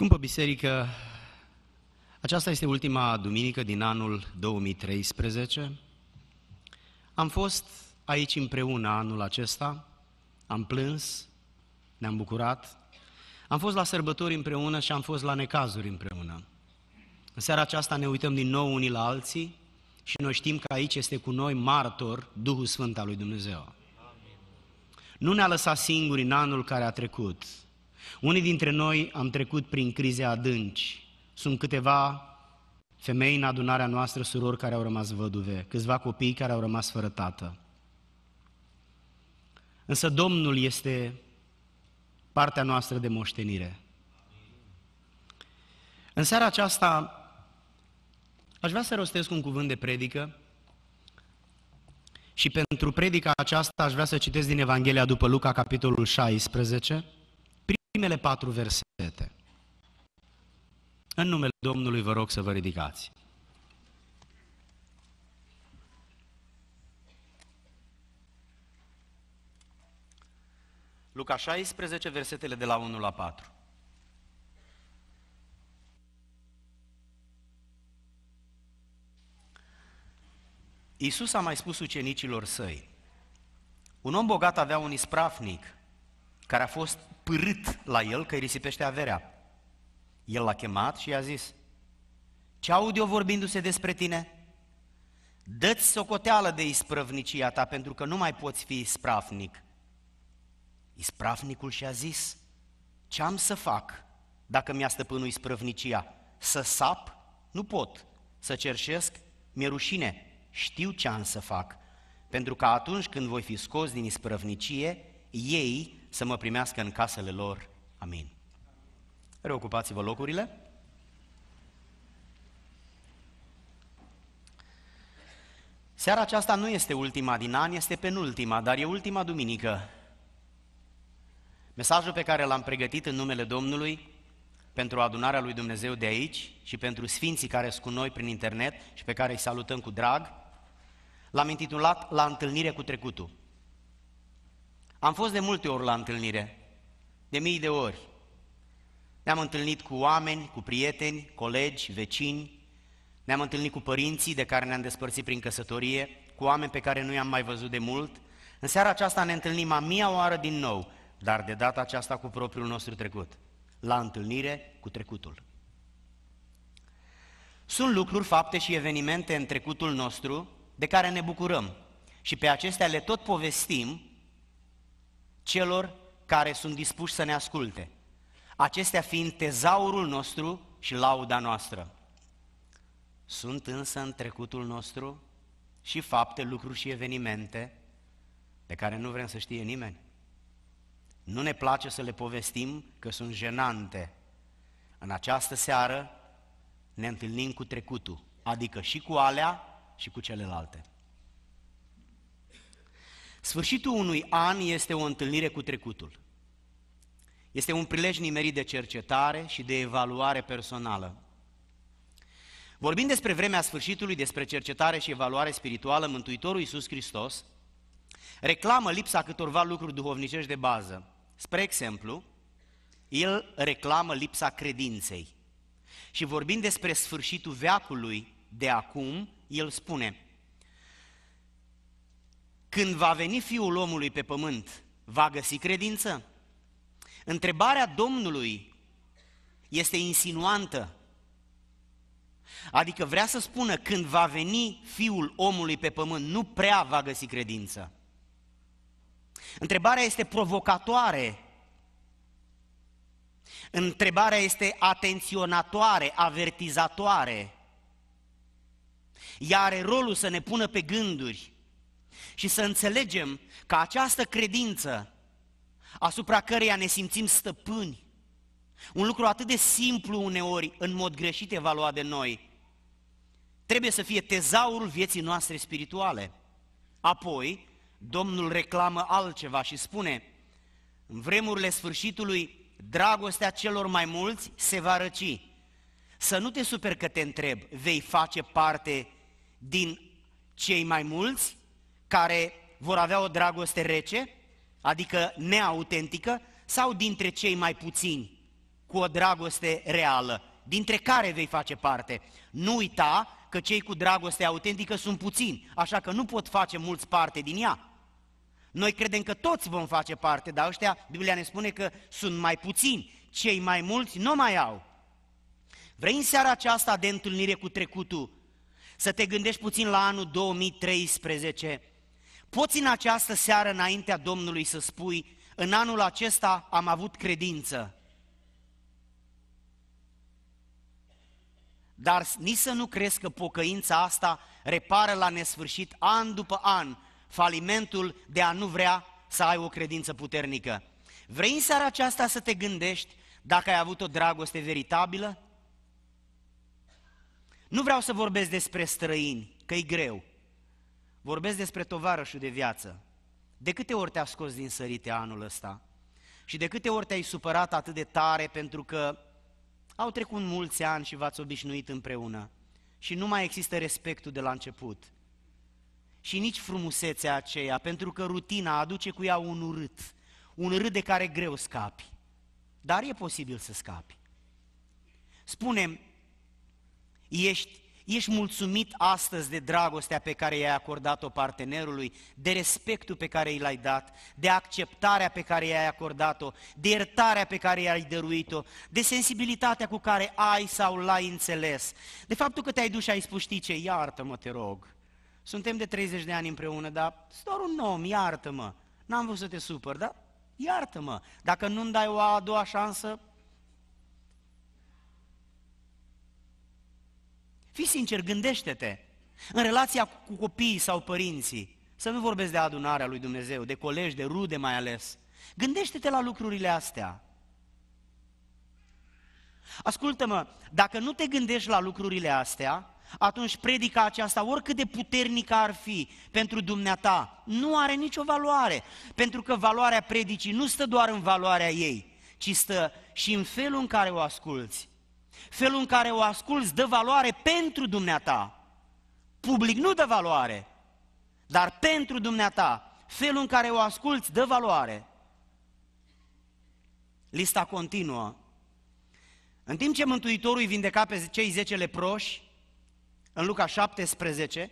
Scumpă biserică, aceasta este ultima duminică din anul 2013. Am fost aici împreună anul acesta, am plâns, ne-am bucurat, am fost la sărbători împreună și am fost la necazuri împreună. În seara aceasta ne uităm din nou unii la alții și noi știm că aici este cu noi martor Duhul Sfânt al lui Dumnezeu. Nu ne-a lăsat singuri în anul care a trecut, unii dintre noi am trecut prin crize adânci. Sunt câteva femei în adunarea noastră, surori care au rămas văduve, câțiva copii care au rămas fără tată. Însă Domnul este partea noastră de moștenire. În seara aceasta aș vrea să rostesc un cuvânt de predică și pentru predica aceasta aș vrea să citesc din Evanghelia după Luca, capitolul 16, primele patru versete. În numele Domnului vă rog să vă ridicați. Luca 16, versetele de la 1 la 4. Iisus a mai spus ucenicilor săi, un om bogat avea un ispravnic care a fost pârât la el că îi risipește averea. El l-a chemat și i-a zis, ce aud eu vorbindu-se despre tine? Dă-ți socoteală de isprăvnicia ta, pentru că nu mai poți fi isprafnic. Isprafnicul și-a zis, ce am să fac dacă mi-a stăpânul isprăvnicia? Să sap? Nu pot. Să cerșesc? Mi-e rușine. Știu ce am să fac. Pentru că atunci când voi fi scos din isprăvnicie, ei să mă primească în casele lor. Amin. Reocupați-vă locurile. Seara aceasta nu este ultima din an, este penultima, dar e ultima duminică. Mesajul pe care l-am pregătit în numele Domnului pentru adunarea lui Dumnezeu de aici și pentru sfinții care sunt cu noi prin internet și pe care îi salutăm cu drag, l-am intitulat La întâlnire cu trecutul. Am fost de multe ori la întâlnire, de mii de ori. Ne-am întâlnit cu oameni, cu prieteni, colegi, vecini, ne-am întâlnit cu părinții de care ne-am despărțit prin căsătorie, cu oameni pe care nu i-am mai văzut de mult. În seara aceasta ne întâlnim a mia oară din nou, dar de data aceasta cu propriul nostru trecut, la întâlnire cu trecutul. Sunt lucruri, fapte și evenimente în trecutul nostru de care ne bucurăm și pe acestea le tot povestim celor care sunt dispuși să ne asculte. Acestea fiind tezaurul nostru și lauda noastră. Sunt însă în trecutul nostru și fapte, lucruri și evenimente de care nu vrem să știe nimeni. Nu ne place să le povestim că sunt jenante. În această seară ne întâlnim cu trecutul, adică și cu alea și cu celelalte. Sfârșitul unui an este o întâlnire cu trecutul. Este un prilej nimerit de cercetare și de evaluare personală. Vorbind despre vremea sfârșitului, despre cercetare și evaluare spirituală, Mântuitorul Iisus Hristos reclamă lipsa câtorva lucruri duhovnicești de bază. Spre exemplu, el reclamă lipsa credinței. Și vorbind despre sfârșitul veacului de acum, el spune, când va veni Fiul omului pe pământ, va găsi credință? Întrebarea Domnului este insinuantă. Adică vrea să spună când va veni Fiul omului pe pământ, nu prea va găsi credință. Întrebarea este provocatoare. Întrebarea este atenționatoare, avertizatoare. Ea are rolul să ne pună pe gânduri, și să înțelegem că această credință asupra căreia ne simțim stăpâni, un lucru atât de simplu uneori, în mod greșit evaluat de noi, trebuie să fie tezaurul vieții noastre spirituale. Apoi, Domnul reclamă altceva și spune, în vremurile sfârșitului, dragostea celor mai mulți se va răci. Să nu te super că te întreb, vei face parte din cei mai mulți? care vor avea o dragoste rece, adică neautentică, sau dintre cei mai puțini cu o dragoste reală, dintre care vei face parte. Nu uita că cei cu dragoste autentică sunt puțini, așa că nu pot face mulți parte din ea. Noi credem că toți vom face parte, dar ăștia, Biblia ne spune că sunt mai puțini, cei mai mulți nu mai au. Vrei în seara aceasta de întâlnire cu trecutul să te gândești puțin la anul 2013 Poți în această seară înaintea Domnului să spui, în anul acesta am avut credință, dar nici să nu crezi că pocăința asta repară la nesfârșit, an după an, falimentul de a nu vrea să ai o credință puternică. Vrei în seara aceasta să te gândești dacă ai avut o dragoste veritabilă? Nu vreau să vorbesc despre străini, că e greu. Vorbesc despre tovarășul de viață. De câte ori te-a scos din sărite anul ăsta? Și de câte ori te-ai supărat atât de tare pentru că au trecut mulți ani și v-ați obișnuit împreună și nu mai există respectul de la început și nici frumusețea aceea, pentru că rutina aduce cu ea un urât, un urât de care greu scapi. Dar e posibil să scapi. Spunem, ești Ești mulțumit astăzi de dragostea pe care i-ai acordat-o partenerului, de respectul pe care i l-ai dat, de acceptarea pe care i-ai acordat-o, de iertarea pe care i-ai dăruit-o, de sensibilitatea cu care ai sau l-ai înțeles, de faptul că te-ai dus și ai spus, știi ce, iartă-mă, te rog. Suntem de 30 de ani împreună, dar sunt doar un om, iartă-mă. N-am vrut să te supăr, dar iartă-mă. Dacă nu-mi dai o a doua șansă, Fii sincer, gândește-te în relația cu copiii sau părinții. Să nu vorbesc de adunarea lui Dumnezeu, de colegi, de rude mai ales. Gândește-te la lucrurile astea. Ascultă-mă, dacă nu te gândești la lucrurile astea, atunci predica aceasta, oricât de puternică ar fi pentru dumneata, nu are nicio valoare, pentru că valoarea predicii nu stă doar în valoarea ei, ci stă și în felul în care o asculți. Felul în care o asculți dă valoare pentru dumneata. Public nu dă valoare, dar pentru dumneata. Felul în care o asculți dă valoare. Lista continuă. În timp ce Mântuitorul îi vindeca pe cei zece leproși, în Luca 17,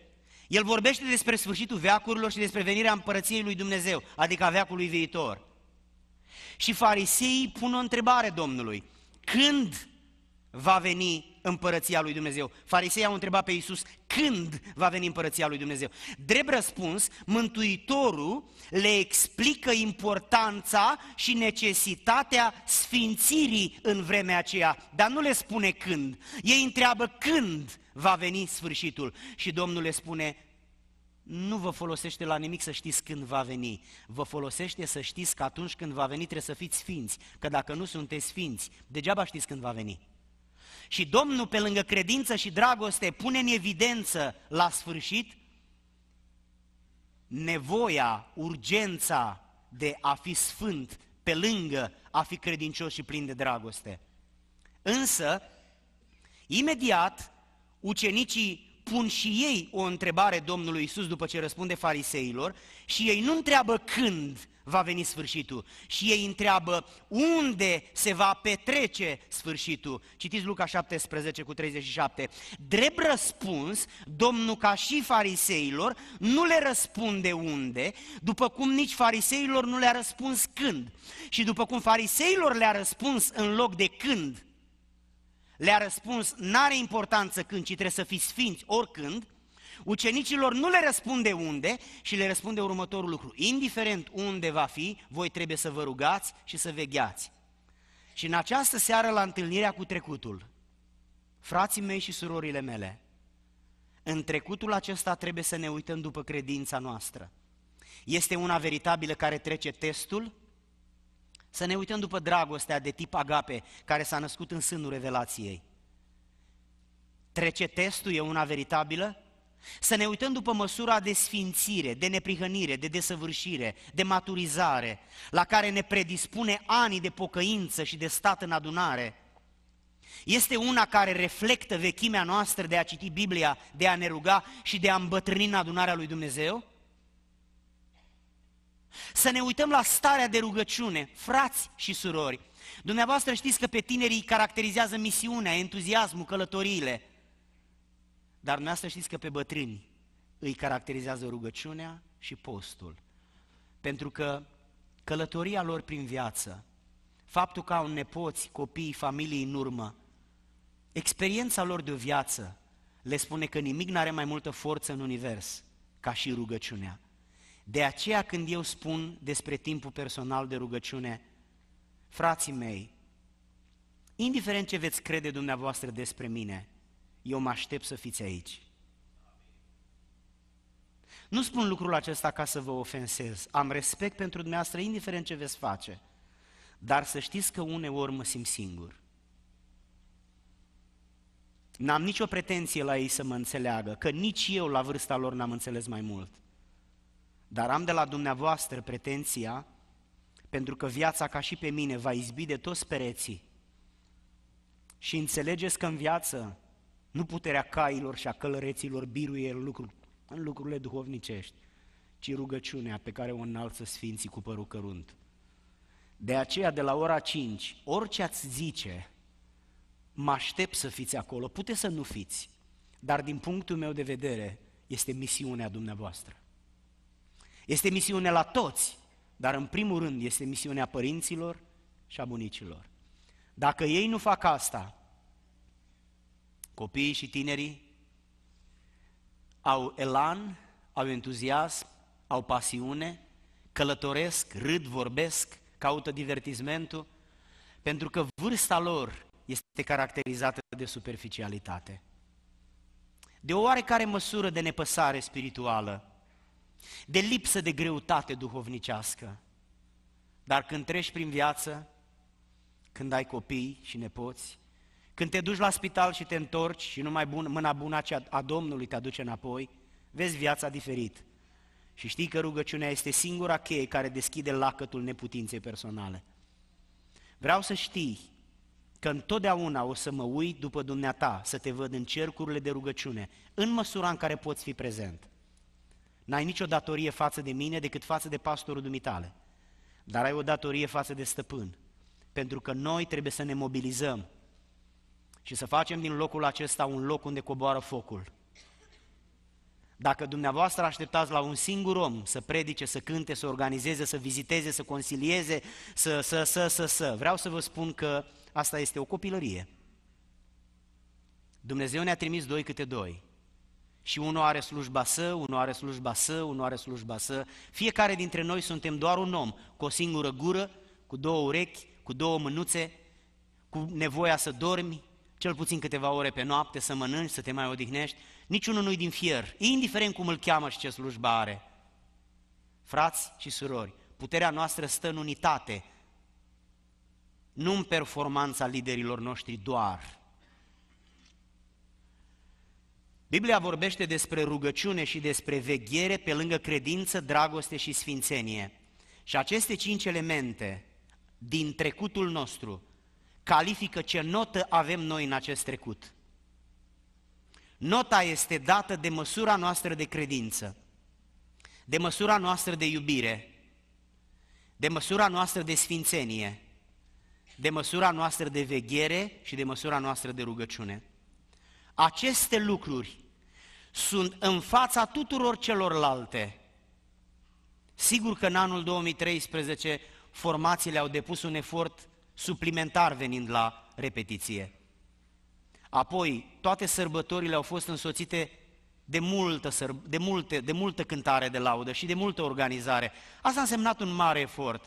el vorbește despre sfârșitul veacurilor și despre venirea împărăției lui Dumnezeu, adică a veacului viitor. Și fariseii pun o întrebare Domnului. Când va veni împărăția lui Dumnezeu. Farisei au întrebat pe Iisus când va veni împărăția lui Dumnezeu. Drept răspuns, Mântuitorul le explică importanța și necesitatea sfințirii în vremea aceea, dar nu le spune când. Ei întreabă când va veni sfârșitul și Domnul le spune nu vă folosește la nimic să știți când va veni. Vă folosește să știți că atunci când va veni trebuie să fiți sfinți, că dacă nu sunteți sfinți, degeaba știți când va veni. Și Domnul, pe lângă credință și dragoste, pune în evidență la sfârșit nevoia, urgența de a fi sfânt, pe lângă a fi credincios și plin de dragoste. Însă, imediat, ucenicii pun și ei o întrebare Domnului Isus după ce răspunde fariseilor și ei nu întreabă când, va veni sfârșitul. Și ei întreabă unde se va petrece sfârșitul. Citiți Luca 17 cu 37. Drept răspuns, Domnul ca și fariseilor nu le răspunde unde, după cum nici fariseilor nu le-a răspuns când. Și după cum fariseilor le-a răspuns în loc de când, le-a răspuns, n-are importanță când, ci trebuie să fiți sfinți oricând, Ucenicilor nu le răspunde unde și le răspunde următorul lucru. Indiferent unde va fi, voi trebuie să vă rugați și să vegheați. Și în această seară la întâlnirea cu trecutul, frații mei și surorile mele, în trecutul acesta trebuie să ne uităm după credința noastră. Este una veritabilă care trece testul? Să ne uităm după dragostea de tip agape care s-a născut în sânul revelației. Trece testul, e una veritabilă? Să ne uităm după măsura de sfințire, de neprihănire, de desăvârșire, de maturizare, la care ne predispune anii de pocăință și de stat în adunare. Este una care reflectă vechimea noastră de a citi Biblia, de a ne ruga și de a îmbătrâni în adunarea lui Dumnezeu? Să ne uităm la starea de rugăciune, frați și surori. Dumneavoastră știți că pe tinerii caracterizează misiunea, entuziasmul, călătoriile – dar să știți că pe bătrâni îi caracterizează rugăciunea și postul. Pentru că călătoria lor prin viață, faptul că au nepoți, copii, familii în urmă, experiența lor de viață le spune că nimic nu are mai multă forță în univers ca și rugăciunea. De aceea când eu spun despre timpul personal de rugăciune, frații mei, indiferent ce veți crede dumneavoastră despre mine, eu mă aștept să fiți aici. Nu spun lucrul acesta ca să vă ofensez, am respect pentru dumneavoastră indiferent ce veți face, dar să știți că uneori mă simt singur. N-am nicio pretenție la ei să mă înțeleagă, că nici eu la vârsta lor n-am înțeles mai mult. Dar am de la dumneavoastră pretenția, pentru că viața ca și pe mine va izbi de toți pereții. Și înțelegeți că în viață nu puterea cailor și a călăreților biruie în, lucru, în lucrurile duhovnicești, ci rugăciunea pe care o înalță sfinții cu părul cărunt. De aceea, de la ora 5, orice ați zice, mă aștept să fiți acolo, puteți să nu fiți, dar din punctul meu de vedere, este misiunea dumneavoastră. Este misiunea la toți, dar în primul rând este misiunea părinților și a bunicilor. Dacă ei nu fac asta, copiii și tinerii, au elan, au entuziasm, au pasiune, călătoresc, râd, vorbesc, caută divertismentul, pentru că vârsta lor este caracterizată de superficialitate, de o oarecare măsură de nepăsare spirituală, de lipsă de greutate duhovnicească. Dar când treci prin viață, când ai copii și nepoți, când te duci la spital și te întorci și numai bun, mâna bună a Domnului te aduce înapoi, vezi viața diferit. Și știi că rugăciunea este singura cheie care deschide lacătul neputinței personale. Vreau să știi că întotdeauna o să mă uit după dumneata, să te văd în cercurile de rugăciune, în măsura în care poți fi prezent. N-ai nicio datorie față de mine decât față de pastorul dumitale, dar ai o datorie față de stăpân, pentru că noi trebuie să ne mobilizăm și să facem din locul acesta un loc unde coboară focul. Dacă dumneavoastră așteptați la un singur om să predice, să cânte, să organizeze, să viziteze, să concilieze, să, să, să, să, să, vreau să vă spun că asta este o copilărie. Dumnezeu ne-a trimis doi câte doi. Și unul are slujba să, unul are slujba să, unul are slujba să. Fiecare dintre noi suntem doar un om, cu o singură gură, cu două urechi, cu două mânuțe, cu nevoia să dormi, cel puțin câteva ore pe noapte, să mănânci, să te mai odihnești, niciunul nu-i din fier, indiferent cum îl cheamă și ce slujbă are. Frați și surori, puterea noastră stă în unitate, nu în performanța liderilor noștri doar. Biblia vorbește despre rugăciune și despre veghere pe lângă credință, dragoste și sfințenie. Și aceste cinci elemente din trecutul nostru califică ce notă avem noi în acest trecut. Nota este dată de măsura noastră de credință, de măsura noastră de iubire, de măsura noastră de sfințenie, de măsura noastră de veghere și de măsura noastră de rugăciune. Aceste lucruri sunt în fața tuturor celorlalte. Sigur că în anul 2013 formațiile au depus un efort suplimentar venind la repetiție. Apoi, toate sărbătorile au fost însoțite de multă, de, multe, de multă cântare de laudă și de multă organizare. Asta a însemnat un mare efort.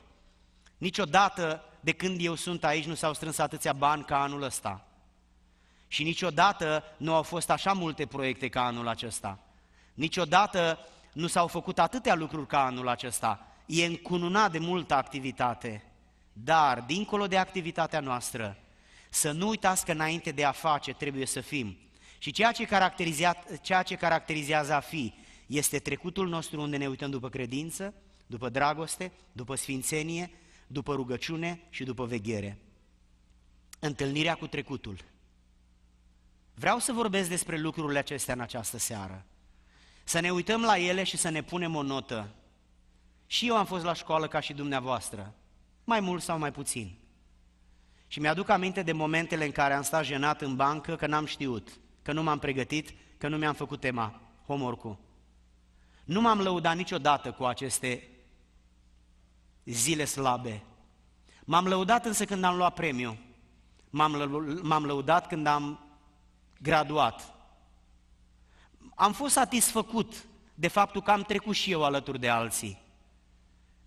Niciodată de când eu sunt aici nu s-au strâns atâția bani ca anul ăsta. Și niciodată nu au fost așa multe proiecte ca anul acesta. Niciodată nu s-au făcut atâtea lucruri ca anul acesta. E încununat de multă activitate. Dar, dincolo de activitatea noastră, să nu uitați că înainte de a face trebuie să fim. Și ceea ce, ceea ce caracterizează a fi este trecutul nostru unde ne uităm după credință, după dragoste, după sfințenie, după rugăciune și după veghere. Întâlnirea cu trecutul. Vreau să vorbesc despre lucrurile acestea în această seară. Să ne uităm la ele și să ne punem o notă. Și eu am fost la școală ca și dumneavoastră mai mult sau mai puțin. Și mi-aduc aminte de momentele în care am stat jenat în bancă că n-am știut, că nu m-am pregătit, că nu mi-am făcut tema, homorcu. Nu m-am lăudat niciodată cu aceste zile slabe. M-am lăudat însă când am luat premiu. M-am, lă- m-am lăudat când am graduat. Am fost satisfăcut de faptul că am trecut și eu alături de alții.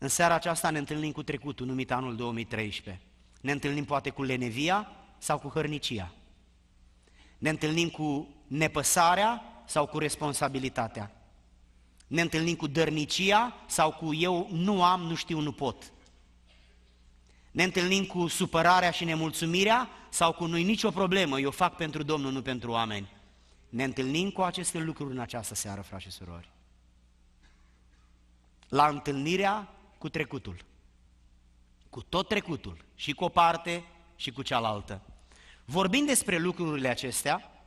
În seara aceasta ne întâlnim cu trecutul, numit anul 2013. Ne întâlnim poate cu lenevia sau cu hărnicia. Ne întâlnim cu nepăsarea sau cu responsabilitatea. Ne întâlnim cu dărnicia sau cu eu nu am, nu știu, nu pot. Ne întâlnim cu supărarea și nemulțumirea sau cu nu-i nicio problemă, eu fac pentru Domnul, nu pentru oameni. Ne întâlnim cu aceste lucruri în această seară, frați și surori. La întâlnirea cu trecutul. Cu tot trecutul, și cu o parte și cu cealaltă. Vorbind despre lucrurile acestea,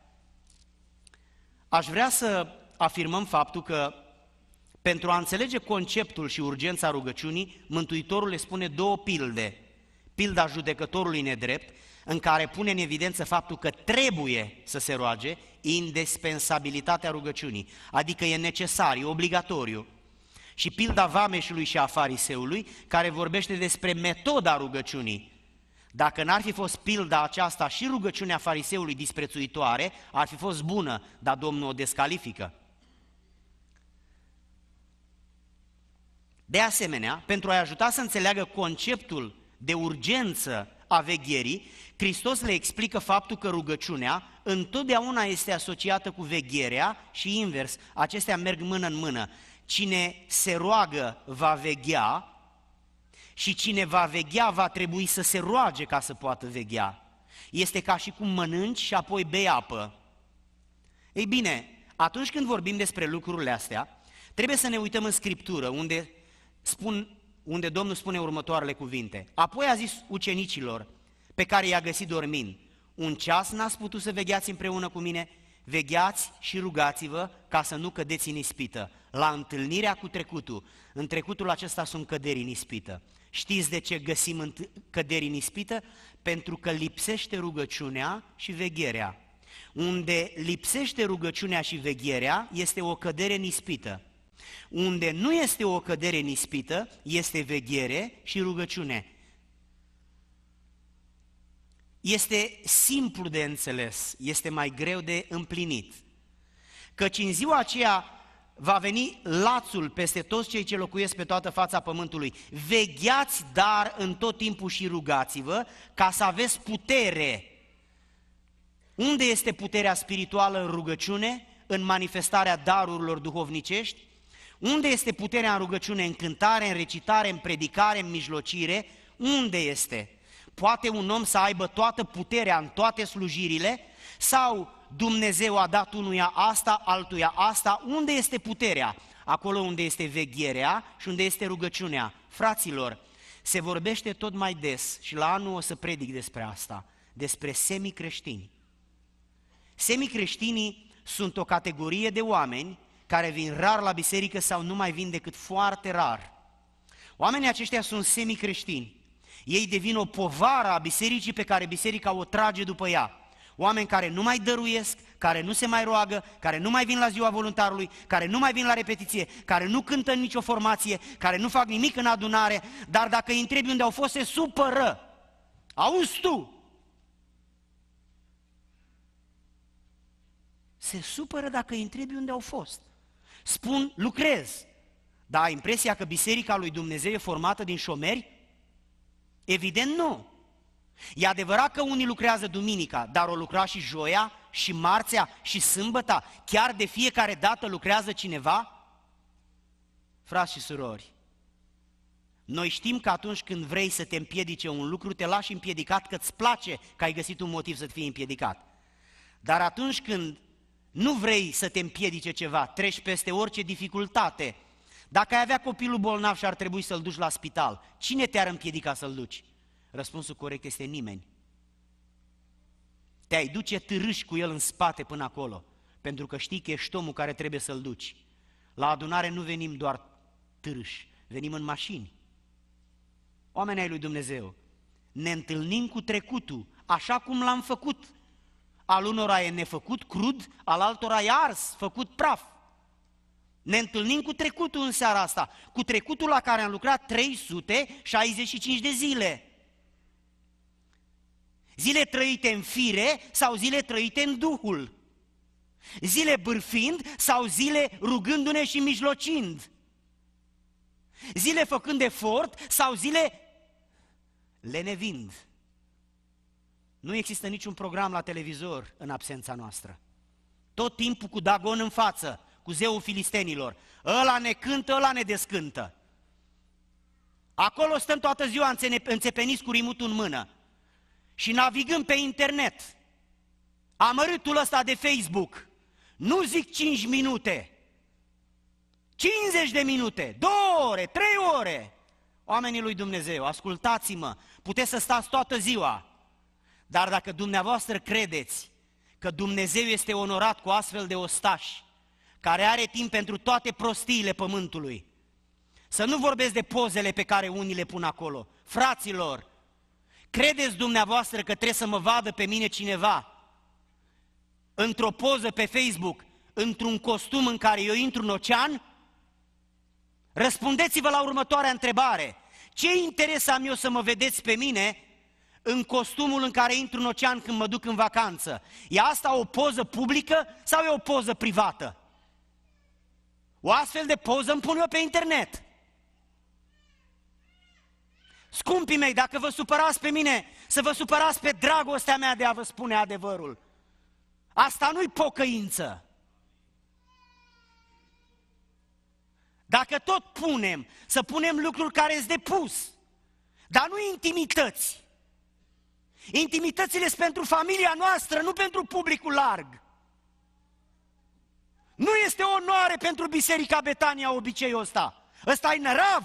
aș vrea să afirmăm faptul că pentru a înțelege conceptul și urgența rugăciunii, Mântuitorul le spune două pilde. Pilda judecătorului nedrept, în care pune în evidență faptul că trebuie să se roage indispensabilitatea rugăciunii, adică e necesar, e obligatoriu și pilda vameșului și a fariseului, care vorbește despre metoda rugăciunii. Dacă n-ar fi fost pilda aceasta și rugăciunea fariseului disprețuitoare, ar fi fost bună, dar Domnul o descalifică. De asemenea, pentru a-i ajuta să înțeleagă conceptul de urgență a vegherii, Hristos le explică faptul că rugăciunea întotdeauna este asociată cu vegherea și invers, acestea merg mână în mână. Cine se roagă va veghea și cine va veghea va trebui să se roage ca să poată veghea. Este ca și cum mănânci și apoi bei apă. Ei bine, atunci când vorbim despre lucrurile astea, trebuie să ne uităm în Scriptură, unde, spun, unde Domnul spune următoarele cuvinte. Apoi a zis ucenicilor, pe care i-a găsit dormind, un ceas n-ați putut să vegheați împreună cu mine, vegheați și rugați-vă ca să nu cădeți în ispită la întâlnirea cu trecutul. În trecutul acesta sunt căderi în ispită. Știți de ce găsim căderi în ispită? Pentru că lipsește rugăciunea și vegherea. Unde lipsește rugăciunea și vegherea, este o cădere în ispită. Unde nu este o cădere în ispită, este veghere și rugăciune. Este simplu de înțeles, este mai greu de împlinit. Căci în ziua aceea va veni lațul peste toți cei ce locuiesc pe toată fața pământului. Vegheați dar în tot timpul și rugați-vă ca să aveți putere. Unde este puterea spirituală în rugăciune, în manifestarea darurilor duhovnicești? Unde este puterea în rugăciune, în cântare, în recitare, în predicare, în mijlocire? Unde este? Poate un om să aibă toată puterea în toate slujirile sau Dumnezeu a dat unuia asta, altuia asta, unde este puterea? Acolo unde este vegherea și unde este rugăciunea. Fraților, se vorbește tot mai des și la anul o să predic despre asta, despre semicreștini. Semicreștinii sunt o categorie de oameni care vin rar la biserică sau nu mai vin decât foarte rar. Oamenii aceștia sunt semicreștini. Ei devin o povară a bisericii pe care biserica o trage după ea. Oameni care nu mai dăruiesc, care nu se mai roagă, care nu mai vin la ziua voluntarului, care nu mai vin la repetiție, care nu cântă în nicio formație, care nu fac nimic în adunare, dar dacă îi întrebi unde au fost, se supără. Auzi tu! Se supără dacă îi întrebi unde au fost. Spun, lucrez. Dar ai impresia că biserica lui Dumnezeu e formată din șomeri? Evident nu. E adevărat că unii lucrează duminica, dar o lucra și joia, și marțea, și sâmbăta, chiar de fiecare dată lucrează cineva? Frați și surori, noi știm că atunci când vrei să te împiedice un lucru, te lași împiedicat că îți place că ai găsit un motiv să fii împiedicat. Dar atunci când nu vrei să te împiedice ceva, treci peste orice dificultate. Dacă ai avea copilul bolnav și ar trebui să-l duci la spital, cine te-ar împiedica să-l duci? Răspunsul corect este nimeni. Te-ai duce târâși cu el în spate până acolo, pentru că știi că ești omul care trebuie să-l duci. La adunare nu venim doar târâși, venim în mașini. Oamenii ai lui Dumnezeu, ne întâlnim cu trecutul, așa cum l-am făcut. Al unora e nefăcut crud, al altora e ars, făcut praf. Ne întâlnim cu trecutul în seara asta, cu trecutul la care am lucrat 365 de zile. Zile trăite în fire sau zile trăite în Duhul. Zile bârfind sau zile rugându-ne și mijlocind. Zile făcând efort sau zile lenevind. Nu există niciun program la televizor în absența noastră. Tot timpul cu Dagon în față, cu zeul filistenilor. Ăla ne cântă, ăla ne descântă. Acolo stăm toată ziua înțepeniți cu rimutul în mână și navigăm pe internet, amărâtul ăsta de Facebook, nu zic 5 minute, 50 de minute, 2 ore, 3 ore, oamenii lui Dumnezeu, ascultați-mă, puteți să stați toată ziua, dar dacă dumneavoastră credeți că Dumnezeu este onorat cu astfel de ostași, care are timp pentru toate prostiile pământului, să nu vorbesc de pozele pe care unii le pun acolo. Fraților, Credeți dumneavoastră că trebuie să mă vadă pe mine cineva într-o poză pe Facebook, într-un costum în care eu intru în ocean? Răspundeți-vă la următoarea întrebare. Ce interes am eu să mă vedeți pe mine în costumul în care intru în ocean când mă duc în vacanță? E asta o poză publică sau e o poză privată? O astfel de poză îmi pun eu pe internet. Scumpii mei, dacă vă supărați pe mine, să vă supărați pe dragostea mea de a vă spune adevărul. Asta nu-i pocăință. Dacă tot punem, să punem lucruri care sunt depus, dar nu intimități. Intimitățile sunt pentru familia noastră, nu pentru publicul larg. Nu este o onoare pentru Biserica Betania obiceiul ăsta. Ăsta e nărav.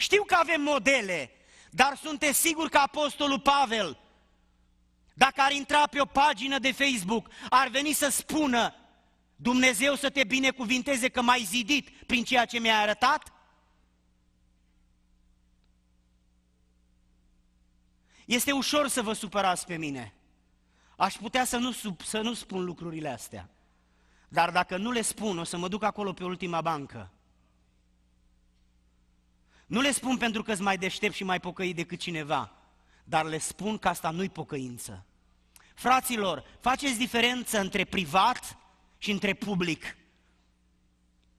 Știu că avem modele, dar sunteți sigur că Apostolul Pavel, dacă ar intra pe o pagină de Facebook, ar veni să spună Dumnezeu să te binecuvinteze că m-ai zidit prin ceea ce mi-ai arătat? Este ușor să vă supărați pe mine. Aș putea să nu, sub, să nu spun lucrurile astea. Dar dacă nu le spun, o să mă duc acolo pe ultima bancă. Nu le spun pentru că sunt mai deștept și mai pocăit decât cineva, dar le spun că asta nu-i pocăință. Fraților, faceți diferență între privat și între public.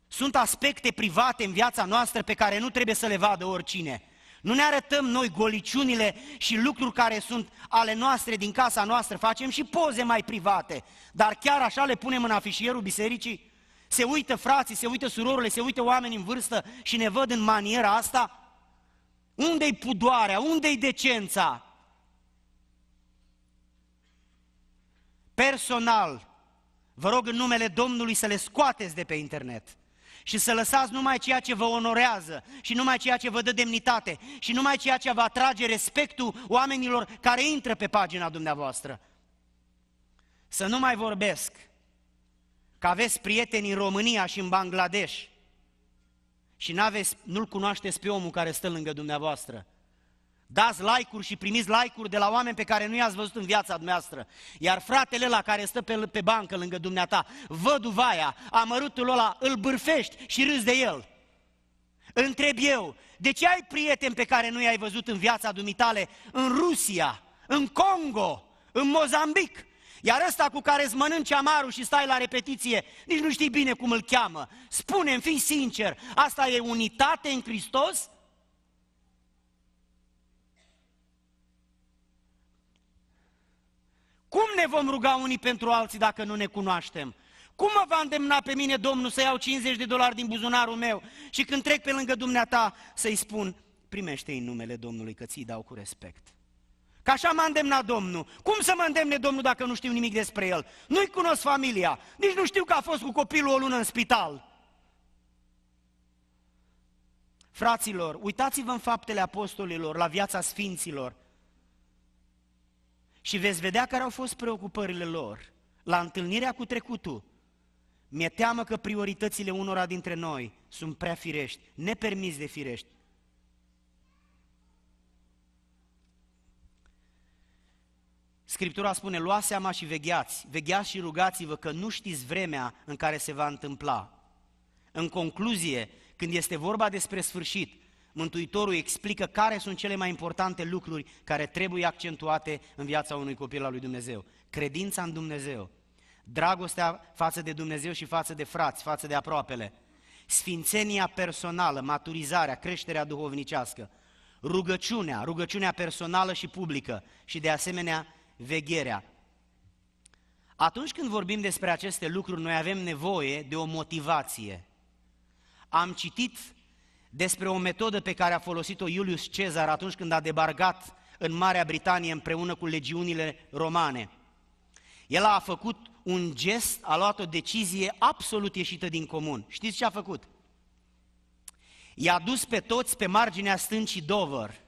Sunt aspecte private în viața noastră pe care nu trebuie să le vadă oricine. Nu ne arătăm noi goliciunile și lucruri care sunt ale noastre din casa noastră, facem și poze mai private, dar chiar așa le punem în afișierul bisericii? Se uită frații, se uită surorile, se uită oameni în vârstă și ne văd în maniera asta? Unde-i pudoarea? Unde-i decența? Personal, vă rog în numele Domnului să le scoateți de pe internet și să lăsați numai ceea ce vă onorează și numai ceea ce vă dă demnitate și numai ceea ce vă atrage respectul oamenilor care intră pe pagina dumneavoastră. Să nu mai vorbesc că aveți prieteni în România și în Bangladesh și n-aveți, nu-l cunoașteți pe omul care stă lângă dumneavoastră. Dați like-uri și primiți like-uri de la oameni pe care nu i-ați văzut în viața dumneavoastră. Iar fratele la care stă pe, pe bancă lângă dumneata, văduvaia, amărutul ăla, îl bârfești și râzi de el. Întreb eu, de ce ai prieteni pe care nu i-ai văzut în viața dumitale în Rusia, în Congo, în Mozambic, iar ăsta cu care îți mănânci amarul și stai la repetiție, nici nu știi bine cum îl cheamă. spune fii sincer, asta e unitate în Hristos? Cum ne vom ruga unii pentru alții dacă nu ne cunoaștem? Cum mă va îndemna pe mine Domnul să iau 50 de dolari din buzunarul meu și când trec pe lângă dumneata să-i spun, primește-i numele Domnului că ți-i dau cu respect? Că așa m-a îndemnat Domnul. Cum să mă îndemne Domnul dacă nu știu nimic despre el? Nu-i cunosc familia, nici nu știu că a fost cu copilul o lună în spital. Fraților, uitați-vă în faptele apostolilor, la viața sfinților și veți vedea care au fost preocupările lor la întâlnirea cu trecutul. Mi-e teamă că prioritățile unora dintre noi sunt prea firești, nepermis de firești, Scriptura spune, luați seama și vegheați, vegheați și rugați-vă că nu știți vremea în care se va întâmpla. În concluzie, când este vorba despre sfârșit, Mântuitorul explică care sunt cele mai importante lucruri care trebuie accentuate în viața unui copil al lui Dumnezeu. Credința în Dumnezeu, dragostea față de Dumnezeu și față de frați, față de aproapele, sfințenia personală, maturizarea, creșterea duhovnicească, rugăciunea, rugăciunea personală și publică și de asemenea vegherea. Atunci când vorbim despre aceste lucruri, noi avem nevoie de o motivație. Am citit despre o metodă pe care a folosit-o Iulius Cezar atunci când a debargat în Marea Britanie împreună cu legiunile romane. El a făcut un gest, a luat o decizie absolut ieșită din comun. Știți ce a făcut? I-a dus pe toți pe marginea stâncii Dover –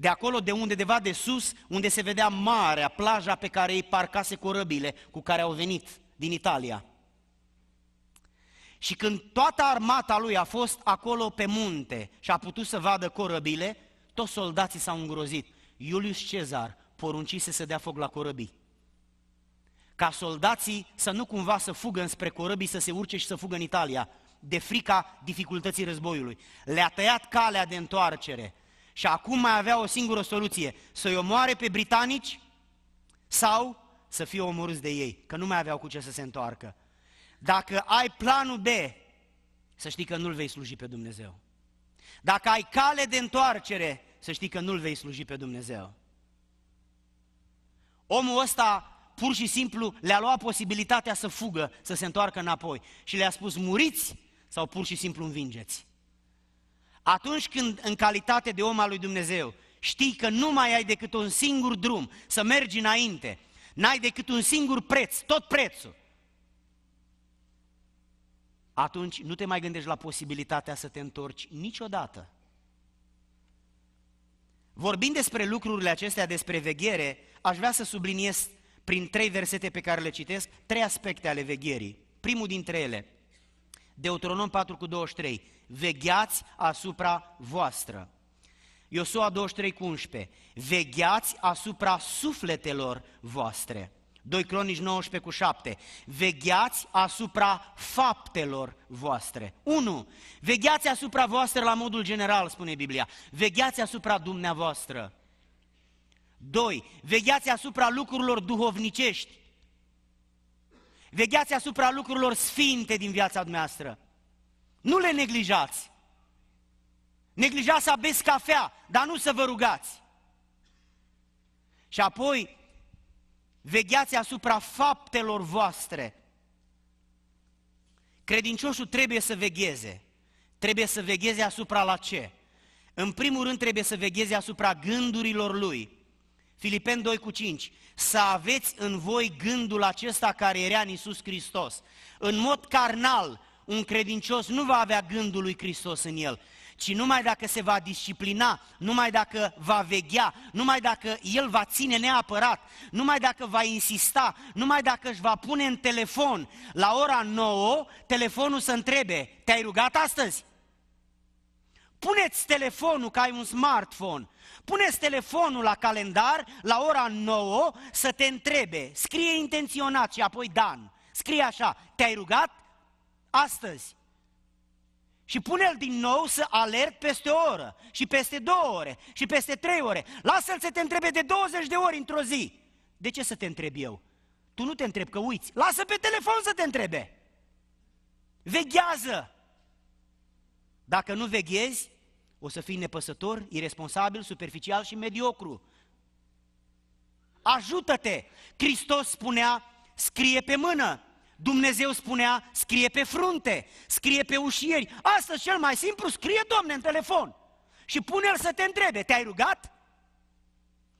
de acolo, de undeva de sus, unde se vedea marea, plaja pe care ei parcase corăbile cu care au venit din Italia. Și când toată armata lui a fost acolo pe munte și a putut să vadă corăbile, toți soldații s-au îngrozit. Iulius Cezar poruncise să dea foc la corăbii. Ca soldații să nu cumva să fugă înspre corăbii, să se urce și să fugă în Italia, de frica dificultății războiului. Le-a tăiat calea de întoarcere. Și acum mai avea o singură soluție, să-i omoare pe britanici sau să fie omorâți de ei, că nu mai aveau cu ce să se întoarcă. Dacă ai planul B, să știi că nu-L vei sluji pe Dumnezeu. Dacă ai cale de întoarcere, să știi că nu-L vei sluji pe Dumnezeu. Omul ăsta pur și simplu le-a luat posibilitatea să fugă, să se întoarcă înapoi și le-a spus muriți sau pur și simplu învingeți. Atunci când, în calitate de om al lui Dumnezeu, știi că nu mai ai decât un singur drum să mergi înainte, n-ai decât un singur preț, tot prețul, atunci nu te mai gândești la posibilitatea să te întorci niciodată. Vorbind despre lucrurile acestea, despre veghere, aș vrea să subliniez prin trei versete pe care le citesc, trei aspecte ale vegherii. Primul dintre ele, Deuteronom 4 cu 23, vegheați asupra voastră. Iosua 23 cu 11, vegheați asupra sufletelor voastre. 2 Cronici 19 cu 7, vegheați asupra faptelor voastre. 1. Vegheați asupra voastră la modul general, spune Biblia. Vegheați asupra dumneavoastră. 2. Vegheați asupra lucrurilor duhovnicești. Vegheați asupra lucrurilor sfinte din viața dumneavoastră. Nu le neglijați. Neglijați să beți cafea, dar nu să vă rugați. Și apoi, vegheați asupra faptelor voastre. Credincioșul trebuie să vegheze. Trebuie să vegheze asupra la ce? În primul rând trebuie să vegheze asupra gândurilor lui. Filipen 2 cu 5. Să aveți în voi gândul acesta care era în Iisus Hristos. În mod carnal, un credincios nu va avea gândul lui Hristos în el, ci numai dacă se va disciplina, numai dacă va veghea, numai dacă el va ține neapărat, numai dacă va insista, numai dacă își va pune în telefon la ora 9, telefonul să întrebe, te-ai rugat astăzi? Puneți telefonul, că ai un smartphone, puneți telefonul la calendar, la ora 9, să te întrebe. Scrie intenționat și apoi Dan. Scrie așa, te-ai rugat astăzi. Și pune-l din nou să alert peste o oră, și peste două ore, și peste trei ore. Lasă-l să te întrebe de 20 de ori într-o zi. De ce să te întreb eu? Tu nu te întreb că uiți. Lasă pe telefon să te întrebe. Veghează. Dacă nu veghezi, o să fii nepăsător, irresponsabil, superficial și mediocru. Ajută-te! Hristos spunea, scrie pe mână. Dumnezeu spunea, scrie pe frunte, scrie pe ușieri. Asta cel mai simplu, scrie Domne în telefon. Și pune-l să te întrebe, te-ai rugat?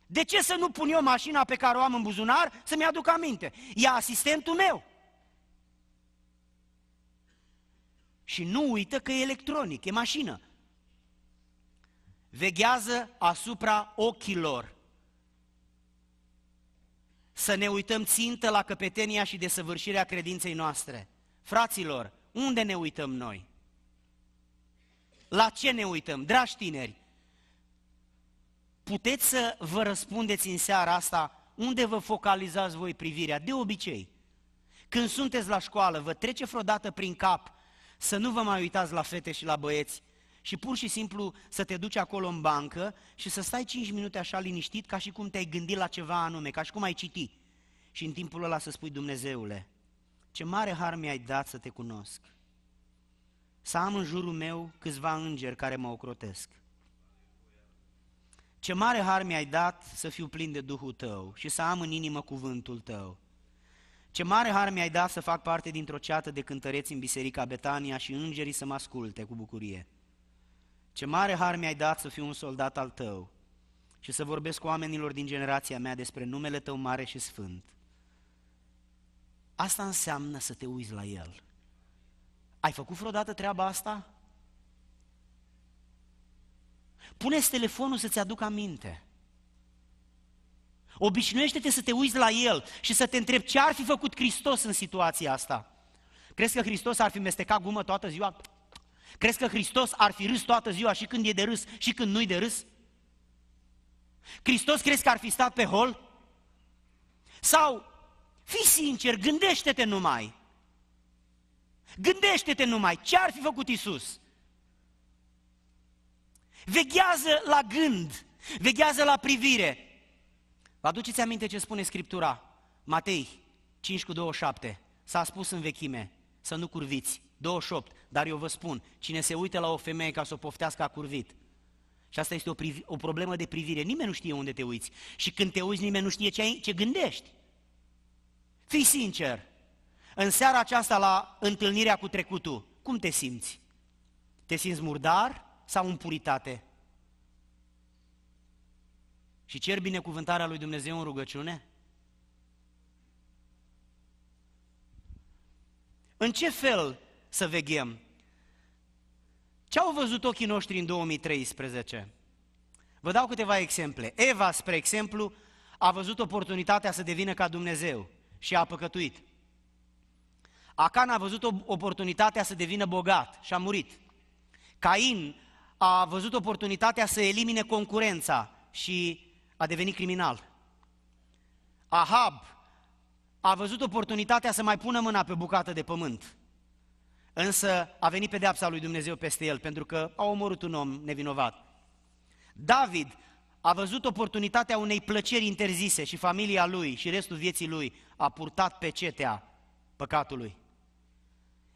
De ce să nu pun eu mașina pe care o am în buzunar să-mi aduc aminte? E asistentul meu. Și nu uită că e electronic, e mașină. Veghează asupra ochilor. Să ne uităm țintă la căpetenia și desăvârșirea credinței noastre. Fraților, unde ne uităm noi? La ce ne uităm? Dragi tineri, puteți să vă răspundeți în seara asta unde vă focalizați voi privirea? De obicei, când sunteți la școală, vă trece vreodată prin cap să nu vă mai uitați la fete și la băieți și pur și simplu să te duci acolo în bancă și să stai 5 minute așa liniștit ca și cum te-ai gândit la ceva anume, ca și cum ai citi. Și în timpul ăla să spui, Dumnezeule, ce mare har mi-ai dat să te cunosc. Să am în jurul meu câțiva îngeri care mă ocrotesc. Ce mare har mi-ai dat să fiu plin de Duhul Tău și să am în inimă cuvântul Tău. Ce mare har mi-ai dat să fac parte dintr-o ceată de cântăreți în biserica Betania și îngerii să mă asculte cu bucurie. Ce mare har mi-ai dat să fiu un soldat al tău și să vorbesc cu oamenilor din generația mea despre numele tău mare și sfânt. Asta înseamnă să te uiți la el. Ai făcut vreodată treaba asta? Pune telefonul să-ți aduc aminte. Obișnuiește-te să te uiți la el și să te întrebi ce ar fi făcut Hristos în situația asta. Crezi că Hristos ar fi mestecat gumă toată ziua? Crezi că Hristos ar fi râs toată ziua și când e de râs și când nu-i de râs? Hristos crezi că ar fi stat pe hol? Sau, fii sincer, gândește-te numai. Gândește-te numai, ce ar fi făcut Isus? Veghează la gând, veghează la privire, Vă aduceți aminte ce spune Scriptura? Matei 5 cu 27. S-a spus în vechime să nu curviți. 28. Dar eu vă spun, cine se uită la o femeie ca să o poftească a curvit. Și asta este o, privi, o problemă de privire. Nimeni nu știe unde te uiți. Și când te uiți, nimeni nu știe ce, ai, ce gândești. Fii sincer. În seara aceasta, la întâlnirea cu trecutul, cum te simți? Te simți murdar sau în puritate? și cer binecuvântarea lui Dumnezeu în rugăciune? În ce fel să veghem? Ce au văzut ochii noștri în 2013? Vă dau câteva exemple. Eva, spre exemplu, a văzut oportunitatea să devină ca Dumnezeu și a păcătuit. Acan a văzut oportunitatea să devină bogat și a murit. Cain a văzut oportunitatea să elimine concurența și a devenit criminal. Ahab a văzut oportunitatea să mai pună mâna pe bucată de pământ. Însă a venit pedeapsa lui Dumnezeu peste el, pentru că a omorât un om nevinovat. David a văzut oportunitatea unei plăceri interzise și familia lui și restul vieții lui a purtat pe cetea păcatului.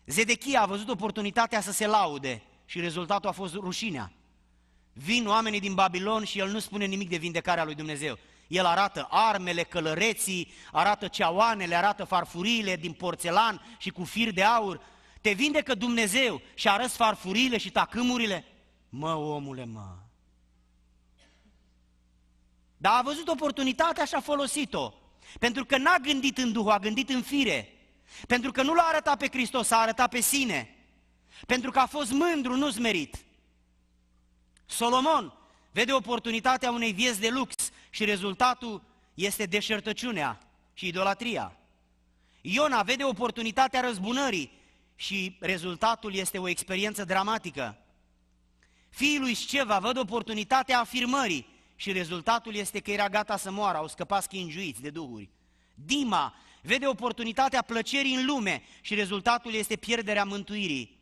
Zedechia a văzut oportunitatea să se laude și rezultatul a fost rușinea. Vin oamenii din Babilon și el nu spune nimic de vindecarea lui Dumnezeu. El arată armele, călăreții, arată ceaoanele, arată farfuriile din porțelan și cu fir de aur. Te vindecă Dumnezeu și arăți farfuriile și tacâmurile? Mă, omule, mă! Dar a văzut oportunitatea și a folosit-o. Pentru că n-a gândit în Duh, a gândit în fire. Pentru că nu l-a arătat pe Hristos, a arătat pe sine. Pentru că a fost mândru, nu smerit. Solomon vede oportunitatea unei vieți de lux și rezultatul este deșertăciunea și idolatria. Iona vede oportunitatea răzbunării și rezultatul este o experiență dramatică. Fiii lui Sceva văd oportunitatea afirmării și rezultatul este că era gata să moară, au scăpat schingiuiți de duhuri. Dima vede oportunitatea plăcerii în lume și rezultatul este pierderea mântuirii.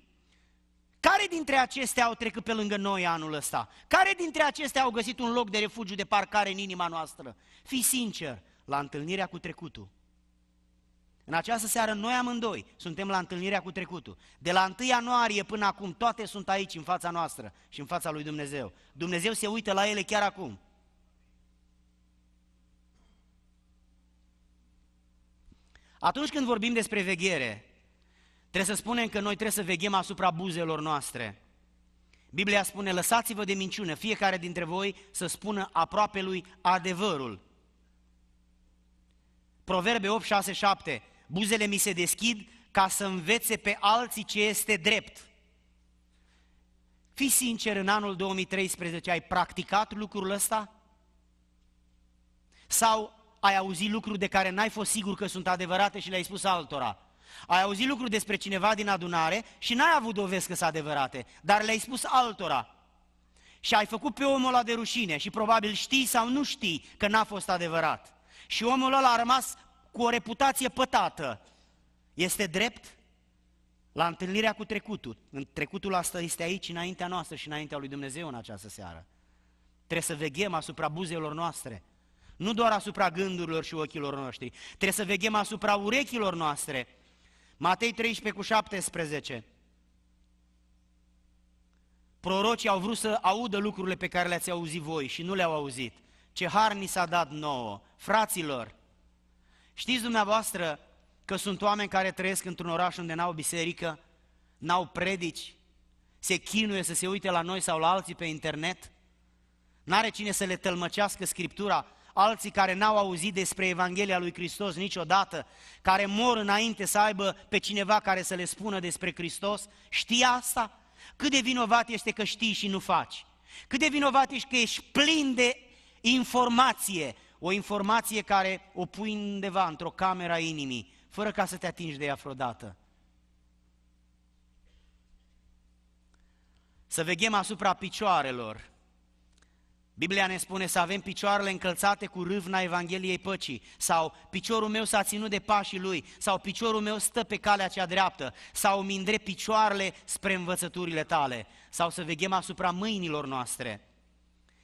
Care dintre acestea au trecut pe lângă noi anul ăsta? Care dintre acestea au găsit un loc de refugiu de parcare în inima noastră? Fii sincer, la întâlnirea cu trecutul. În această seară noi amândoi suntem la întâlnirea cu trecutul. De la 1 ianuarie până acum toate sunt aici în fața noastră și în fața lui Dumnezeu. Dumnezeu se uită la ele chiar acum. Atunci când vorbim despre veghere, Trebuie să spunem că noi trebuie să veghem asupra buzelor noastre. Biblia spune, lăsați-vă de minciună, fiecare dintre voi să spună aproape lui adevărul. Proverbe 8, 6, 7, buzele mi se deschid ca să învețe pe alții ce este drept. Fii sincer, în anul 2013 ai practicat lucrul ăsta? Sau ai auzit lucruri de care n-ai fost sigur că sunt adevărate și le-ai spus altora? Ai auzit lucruri despre cineva din adunare și n-ai avut dovezi că sunt adevărate, dar le-ai spus altora. Și ai făcut pe omul ăla de rușine și probabil știi sau nu știi că n-a fost adevărat. Și omul ăla a rămas cu o reputație pătată. Este drept? La întâlnirea cu trecutul. În Trecutul ăsta este aici, înaintea noastră și înaintea lui Dumnezeu în această seară. Trebuie să veghem asupra buzelor noastre, nu doar asupra gândurilor și ochilor noștri. Trebuie să veghem asupra urechilor noastre, Matei 13 cu 17. Prorocii au vrut să audă lucrurile pe care le-ați auzit voi și nu le-au auzit. Ce har ni s-a dat nouă, fraților! Știți dumneavoastră că sunt oameni care trăiesc într-un oraș unde n-au biserică, n-au predici, se chinuie să se uite la noi sau la alții pe internet, n-are cine să le tălmăcească Scriptura, alții care n-au auzit despre Evanghelia lui Hristos niciodată, care mor înainte să aibă pe cineva care să le spună despre Hristos, știi asta? Cât de vinovat este că știi și nu faci? Cât de vinovat ești că ești plin de informație, o informație care o pui undeva într-o cameră a inimii, fără ca să te atingi de ea vreodată. Să veghem asupra picioarelor, Biblia ne spune să avem picioarele încălțate cu râvna Evangheliei păcii, sau piciorul meu s-a ținut de pașii lui, sau piciorul meu stă pe calea cea dreaptă, sau mi picioarele spre învățăturile tale, sau să veghem asupra mâinilor noastre.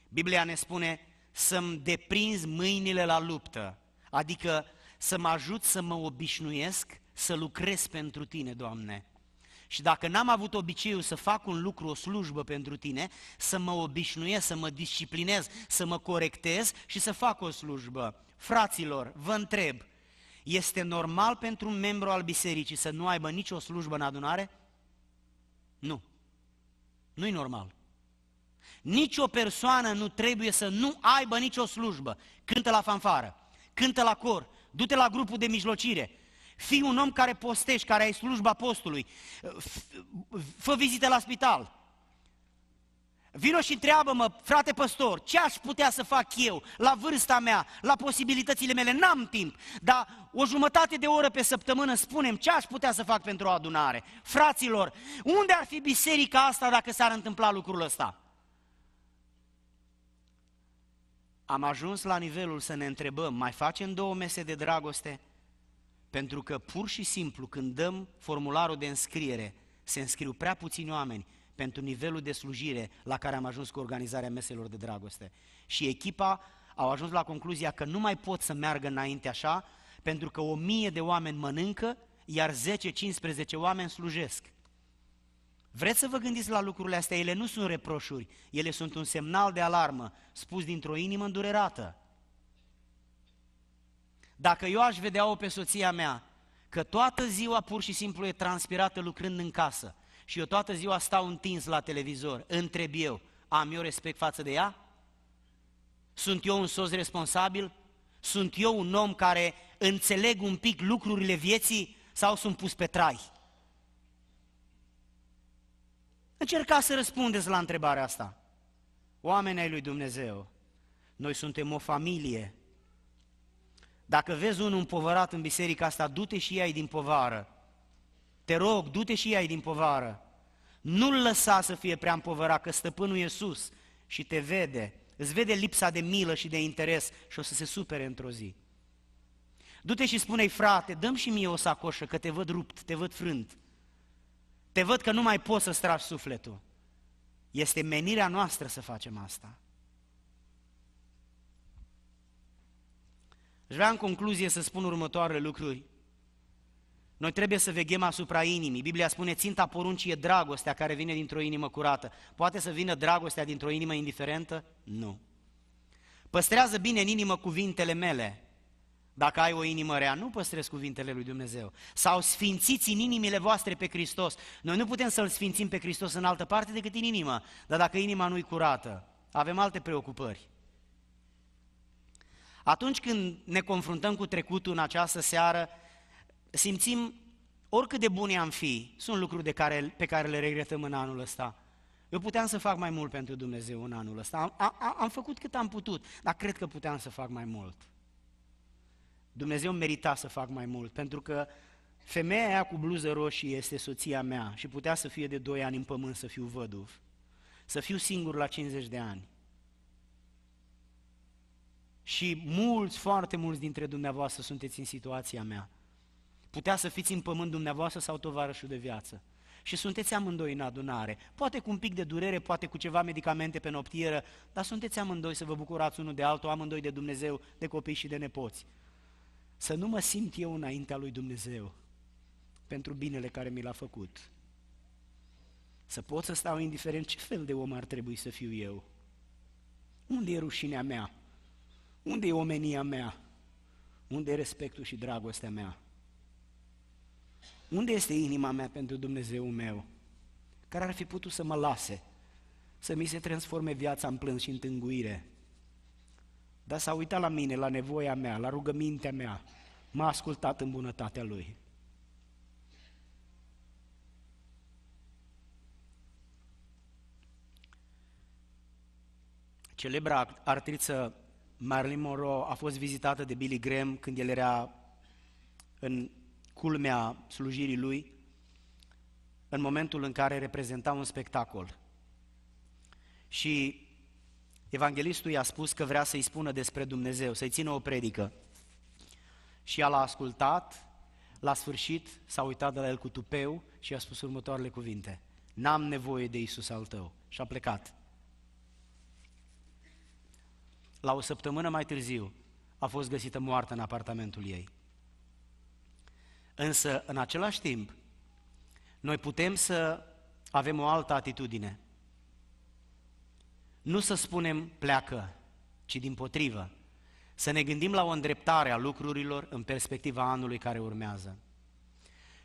Biblia ne spune să-mi deprinzi mâinile la luptă, adică să mă ajut să mă obișnuiesc să lucrez pentru tine, Doamne. Și dacă n-am avut obiceiul să fac un lucru, o slujbă pentru tine, să mă obișnuiesc, să mă disciplinez, să mă corectez și să fac o slujbă. Fraților, vă întreb, este normal pentru un membru al bisericii să nu aibă nicio slujbă în adunare? Nu. nu e normal. Nici o persoană nu trebuie să nu aibă nicio slujbă. Cântă la fanfară, cântă la cor, du-te la grupul de mijlocire, Fii un om care postești, care ai slujba postului. Fă vizite la spital. Vino și întreabă-mă, frate păstor, ce aș putea să fac eu la vârsta mea, la posibilitățile mele? N-am timp, dar o jumătate de oră pe săptămână spunem ce aș putea să fac pentru o adunare. Fraților, unde ar fi biserica asta dacă s-ar întâmpla lucrul ăsta? Am ajuns la nivelul să ne întrebăm, mai facem două mese de dragoste? Pentru că pur și simplu când dăm formularul de înscriere, se înscriu prea puțini oameni pentru nivelul de slujire la care am ajuns cu organizarea meselor de dragoste. Și echipa au ajuns la concluzia că nu mai pot să meargă înainte așa, pentru că o mie de oameni mănâncă, iar 10-15 oameni slujesc. Vreți să vă gândiți la lucrurile astea? Ele nu sunt reproșuri, ele sunt un semnal de alarmă, spus dintr-o inimă îndurerată. Dacă eu aș vedea-o pe soția mea, că toată ziua pur și simplu e transpirată lucrând în casă și eu toată ziua stau întins la televizor, întreb eu, am eu respect față de ea? Sunt eu un soț responsabil? Sunt eu un om care înțeleg un pic lucrurile vieții sau sunt pus pe trai? Încercați să răspundeți la întrebarea asta. Oamenii lui Dumnezeu, noi suntem o familie dacă vezi unul împovărat în biserica asta, du-te și ai din povară. Te rog, du-te și ai din povară. Nu-l lăsa să fie prea împovărat, că stăpânul e sus și te vede. Îți vede lipsa de milă și de interes și o să se supere într-o zi. Du-te și spune-i, frate, dăm și mie o sacoșă, că te văd rupt, te văd frânt. Te văd că nu mai poți să-ți tragi sufletul. Este menirea noastră să facem asta. Aș vrea în concluzie să spun următoarele lucruri. Noi trebuie să veghem asupra inimii. Biblia spune, ținta poruncii e dragostea care vine dintr-o inimă curată. Poate să vină dragostea dintr-o inimă indiferentă? Nu. Păstrează bine în inimă cuvintele mele. Dacă ai o inimă rea, nu păstrezi cuvintele lui Dumnezeu. Sau sfințiți în inimile voastre pe Hristos. Noi nu putem să-L sfințim pe Hristos în altă parte decât în inimă. Dar dacă inima nu-i curată, avem alte preocupări. Atunci când ne confruntăm cu trecutul în această seară, simțim oricât de bune am fi, sunt lucruri de care, pe care le regretăm în anul ăsta. Eu puteam să fac mai mult pentru Dumnezeu în anul ăsta. Am, am, am făcut cât am putut, dar cred că puteam să fac mai mult. Dumnezeu merita să fac mai mult, pentru că femeia aia cu bluză roșie este soția mea și putea să fie de 2 ani în pământ să fiu văduv, să fiu singur la 50 de ani. Și mulți, foarte mulți dintre dumneavoastră sunteți în situația mea. Putea să fiți în pământ dumneavoastră sau tovarășul de viață. Și sunteți amândoi în adunare, poate cu un pic de durere, poate cu ceva medicamente pe noptieră, dar sunteți amândoi să vă bucurați unul de altul, amândoi de Dumnezeu, de copii și de nepoți. Să nu mă simt eu înaintea lui Dumnezeu pentru binele care mi l-a făcut. Să pot să stau indiferent ce fel de om ar trebui să fiu eu. Unde e rușinea mea? Unde e omenia mea? Unde e respectul și dragostea mea? Unde este inima mea pentru Dumnezeu meu? Care ar fi putut să mă lase, să mi se transforme viața în plâns și în tânguire? Dar s-a uitat la mine, la nevoia mea, la rugămintea mea, m-a ascultat în bunătatea Lui. Celebra artriță Marilyn Monroe a fost vizitată de Billy Graham când el era în culmea slujirii lui, în momentul în care reprezenta un spectacol. Și evanghelistul i-a spus că vrea să-i spună despre Dumnezeu, să-i țină o predică. Și el a ascultat, la sfârșit s-a uitat de la el cu tupeu și i-a spus următoarele cuvinte. N-am nevoie de Isus al tău. Și a plecat. La o săptămână mai târziu a fost găsită moartă în apartamentul ei. Însă, în același timp, noi putem să avem o altă atitudine. Nu să spunem pleacă, ci din potrivă, să ne gândim la o îndreptare a lucrurilor în perspectiva anului care urmează.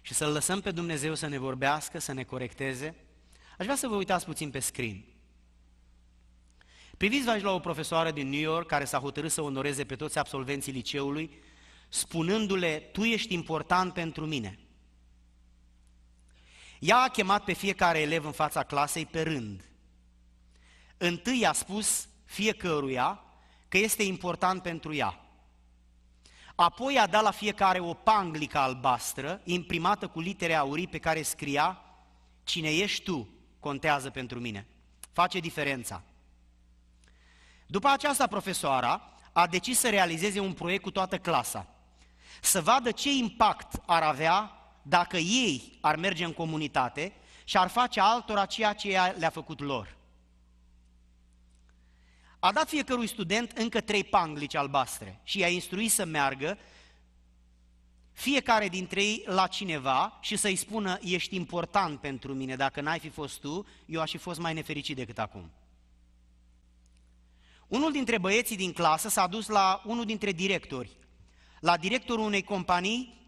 Și să-L lăsăm pe Dumnezeu să ne vorbească, să ne corecteze. Aș vrea să vă uitați puțin pe screen. Priviți-vă la o profesoară din New York care s-a hotărât să onoreze pe toți absolvenții liceului, spunându-le, tu ești important pentru mine. Ea a chemat pe fiecare elev în fața clasei pe rând. Întâi a spus fiecăruia că este important pentru ea. Apoi a dat la fiecare o panglică albastră, imprimată cu litere aurii pe care scria Cine ești tu contează pentru mine. Face diferența. După aceasta, profesoara a decis să realizeze un proiect cu toată clasa, să vadă ce impact ar avea dacă ei ar merge în comunitate și ar face altora ceea ce le-a făcut lor. A dat fiecărui student încă trei panglici albastre și i-a instruit să meargă fiecare dintre ei la cineva și să-i spună, ești important pentru mine, dacă n-ai fi fost tu, eu aș fi fost mai nefericit decât acum. Unul dintre băieții din clasă s-a dus la unul dintre directori, la directorul unei companii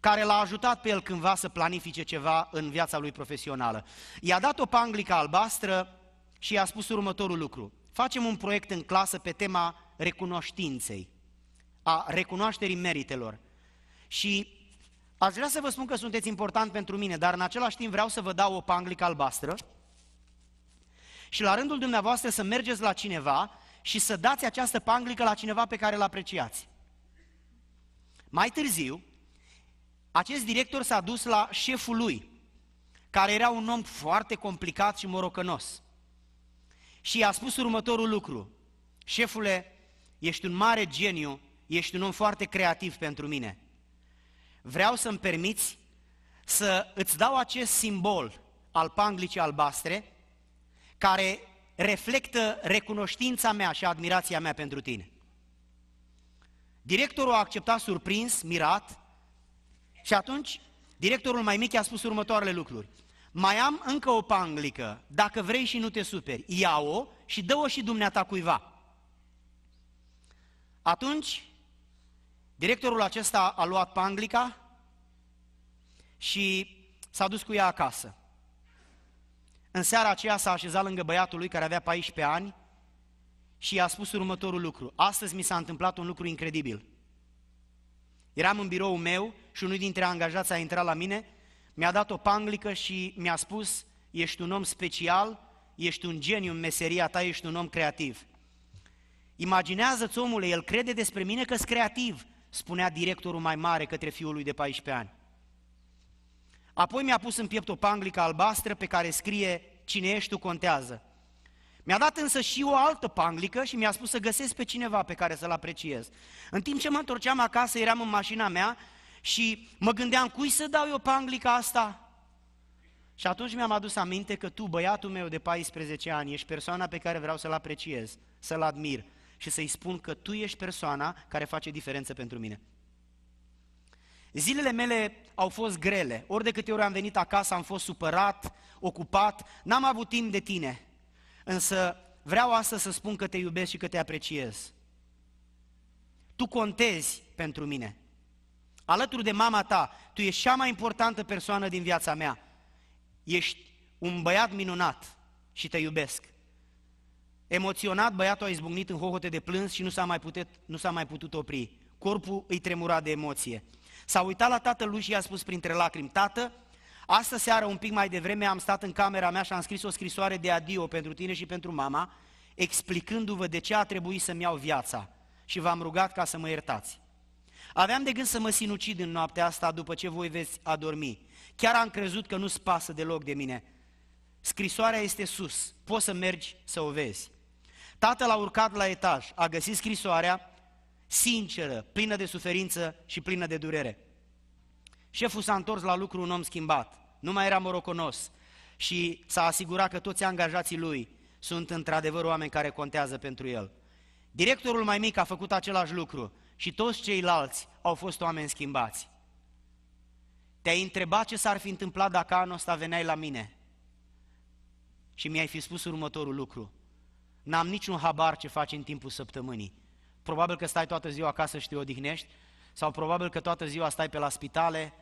care l-a ajutat pe el cândva să planifice ceva în viața lui profesională. I-a dat o panglică albastră și i-a spus următorul lucru. Facem un proiect în clasă pe tema recunoștinței, a recunoașterii meritelor. Și aș vrea să vă spun că sunteți important pentru mine, dar în același timp vreau să vă dau o panglică albastră și la rândul dumneavoastră să mergeți la cineva și să dați această panglică la cineva pe care îl apreciați. Mai târziu, acest director s-a dus la șeful lui, care era un om foarte complicat și morocănos. Și i-a spus următorul lucru. Șefule, ești un mare geniu, ești un om foarte creativ pentru mine. Vreau să-mi permiți să îți dau acest simbol al panglicii albastre care reflectă recunoștința mea și admirația mea pentru tine. Directorul a acceptat surprins, mirat, și atunci directorul mai mic i-a spus următoarele lucruri. Mai am încă o panglică, dacă vrei și nu te superi, ia-o și dă-o și dumneata cuiva. Atunci, directorul acesta a luat panglica și s-a dus cu ea acasă. În seara aceea s-a așezat lângă băiatul lui care avea 14 ani și i-a spus următorul lucru. Astăzi mi s-a întâmplat un lucru incredibil. Eram în biroul meu și unul dintre angajați a intrat la mine, mi-a dat o panglică și mi-a spus, ești un om special, ești un geniu în meseria ta, ești un om creativ. Imaginează-ți omule, el crede despre mine că sunt creativ, spunea directorul mai mare către fiul lui de 14 ani. Apoi mi-a pus în piept o panglică albastră pe care scrie, cine ești tu contează. Mi-a dat însă și o altă panglică și mi-a spus să găsesc pe cineva pe care să-l apreciez. În timp ce mă întorceam acasă, eram în mașina mea și mă gândeam, cui să dau eu panglica asta? Și atunci mi-am adus aminte că tu, băiatul meu de 14 ani, ești persoana pe care vreau să-l apreciez, să-l admir și să-i spun că tu ești persoana care face diferență pentru mine. Zilele mele au fost grele. Ori de câte ori am venit acasă, am fost supărat, ocupat, n-am avut timp de tine. Însă vreau astăzi să spun că te iubesc și că te apreciez. Tu contezi pentru mine. Alături de mama ta, tu ești cea mai importantă persoană din viața mea. Ești un băiat minunat și te iubesc. Emoționat, băiatul a izbucnit în hohote de plâns și nu s-a mai, putut, nu s-a mai putut opri. Corpul îi tremura de emoție. S-a uitat la Lui și i-a spus printre lacrimi, Tată, astă seară un pic mai devreme am stat în camera mea și am scris o scrisoare de adio pentru tine și pentru mama, explicându-vă de ce a trebuit să-mi iau viața și v-am rugat ca să mă iertați. Aveam de gând să mă sinucid în noaptea asta după ce voi veți adormi. Chiar am crezut că nu-ți pasă deloc de mine. Scrisoarea este sus, poți să mergi să o vezi. Tatăl a urcat la etaj, a găsit scrisoarea, sinceră, plină de suferință și plină de durere. Șeful s-a întors la lucru un om schimbat, nu mai era moroconos și s-a asigurat că toți angajații lui sunt într-adevăr oameni care contează pentru el. Directorul mai mic a făcut același lucru și toți ceilalți au fost oameni schimbați. Te-ai întrebat ce s-ar fi întâmplat dacă anul ăsta veneai la mine și mi-ai fi spus următorul lucru. N-am niciun habar ce faci în timpul săptămânii, probabil că stai toată ziua acasă și te odihnești, sau probabil că toată ziua stai pe la spitale,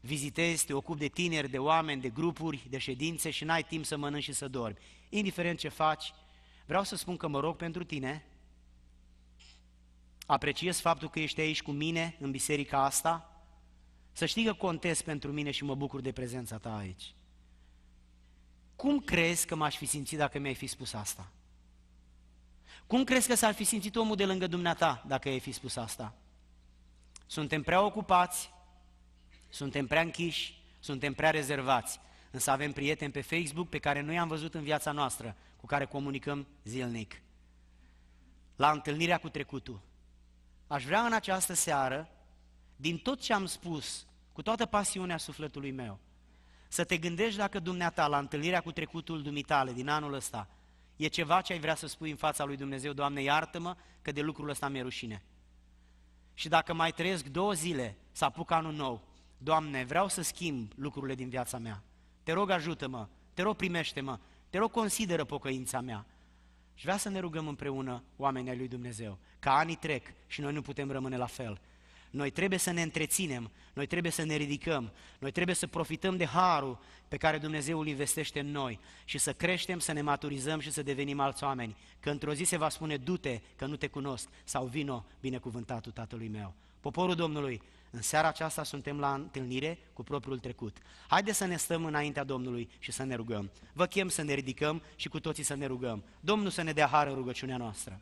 vizitezi, te ocupi de tineri, de oameni, de grupuri, de ședințe și n-ai timp să mănânci și să dormi. Indiferent ce faci, vreau să spun că mă rog pentru tine, apreciez faptul că ești aici cu mine în biserica asta, să știi că contezi pentru mine și mă bucur de prezența ta aici. Cum crezi că m-aș fi simțit dacă mi-ai fi spus asta? Cum crezi că s-ar fi simțit omul de lângă dumneata dacă ai fi spus asta? Suntem prea ocupați, suntem prea închiși, suntem prea rezervați, însă avem prieteni pe Facebook pe care noi am văzut în viața noastră, cu care comunicăm zilnic. La întâlnirea cu trecutul. Aș vrea în această seară, din tot ce am spus, cu toată pasiunea sufletului meu, să te gândești dacă dumneata la întâlnirea cu trecutul dumitale din anul ăsta E ceva ce ai vrea să spui în fața lui Dumnezeu, Doamne, iartă-mă că de lucrul ăsta mi-e rușine. Și dacă mai trăiesc două zile, să apuc anul nou, Doamne, vreau să schimb lucrurile din viața mea. Te rog, ajută-mă, te rog, primește-mă, te rog, consideră pocăința mea. Și vrea să ne rugăm împreună, oamenii lui Dumnezeu, că anii trec și noi nu putem rămâne la fel, noi trebuie să ne întreținem, noi trebuie să ne ridicăm, noi trebuie să profităm de harul pe care Dumnezeu îl investește în noi și să creștem, să ne maturizăm și să devenim alți oameni. Că într-o zi se va spune, du-te, că nu te cunosc, sau vino, binecuvântatul Tatălui meu. Poporul Domnului, în seara aceasta suntem la întâlnire cu propriul trecut. Haideți să ne stăm înaintea Domnului și să ne rugăm. Vă chem să ne ridicăm și cu toții să ne rugăm. Domnul să ne dea hară rugăciunea noastră.